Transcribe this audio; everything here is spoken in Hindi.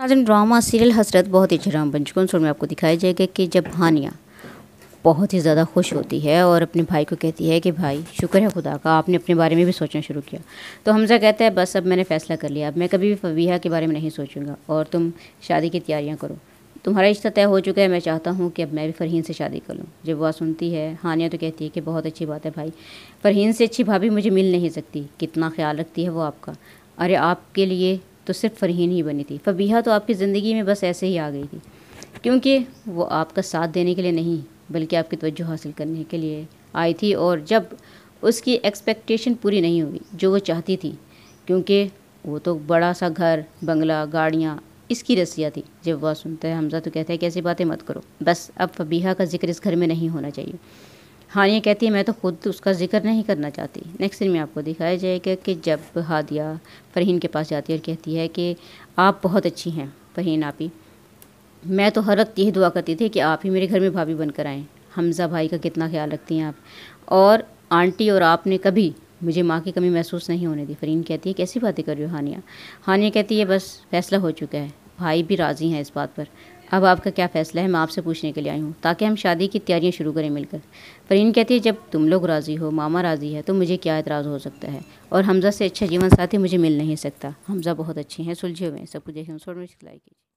नाजन ड्रामा सीरियल हसरत बहुत ही ड्रामा बन चुका है में आपको दिखाया जाएगा कि जब हानिया बहुत ही ज़्यादा खुश होती है और अपने भाई को कहती है कि भाई शुक्र है खुदा का आपने अपने बारे में भी सोचना शुरू किया तो हमज़ा कहता है बस अब मैंने फ़ैसला कर लिया अब मैं कभी भी फवीहा के बारे में नहीं सोचूंगा और तुम शादी की तैयारियां करो तुम्हारा रिश्ता तय हो चुका है मैं चाहता हूँ कि अब मैं भी फरहीन से शादी कर लूँ जब वह सुनती है हानिया तो कहती है कि बहुत अच्छी बात है भाई फरहीन से अच्छी भाभी मुझे मिल नहीं सकती कितना ख्याल रखती है वो आपका अरे आपके लिए तो सिर्फ फरहीन ही बनी थी फ़बीहा तो आपकी ज़िंदगी में बस ऐसे ही आ गई थी क्योंकि वो आपका साथ देने के लिए नहीं बल्कि आपकी तवज्जो हासिल करने के लिए आई थी और जब उसकी एक्सपेक्टेशन पूरी नहीं हुई जो वो चाहती थी क्योंकि वो तो बड़ा सा घर बंगला गाड़ियाँ इसकी रस्सिया थी जब वह सुनता है हमजा तो कहते हैं कि ऐसी बातें मत करो बस अब फबीहा का जिक्र इस घर में नहीं होना चाहिए हानिया कहती है मैं तो खुद उसका जिक्र नहीं करना चाहती नेक्स्ट दिन में आपको दिखाया जाएगा कि जब हादिया फरहीन के पास जाती है और कहती है कि आप बहुत अच्छी हैं फरहीन आप ही मैं तो हर वक्त यही दुआ करती थी कि आप ही मेरे घर में भाभी बनकर आएँ हमज़ा भाई का कितना ख्याल रखती हैं आप और आंटी और आपने कभी मुझे माँ की कमी महसूस नहीं होने दी फरीन कहती है कैसी बातें कर रही हो हानिया हानिया कहती है बस फैसला हो चुका है भाई भी राज़ी हैं इस बात पर अब आपका क्या फ़ैसला है मैं आपसे पूछने के लिए आई हूँ ताकि हम शादी की तैयारियाँ शुरू करें मिलकर परीन कहती है जब तुम लोग राज़ी हो मामा राज़ी है तो मुझे क्या एतराज़ हो सकता है और हमज़ा से अच्छा जीवन साथी मुझे मिल नहीं सकता हमज़ा बहुत अच्छे हैं सुलझे हुए हैं सब कुछ देखें छोड़ में सिखलाई कीजिए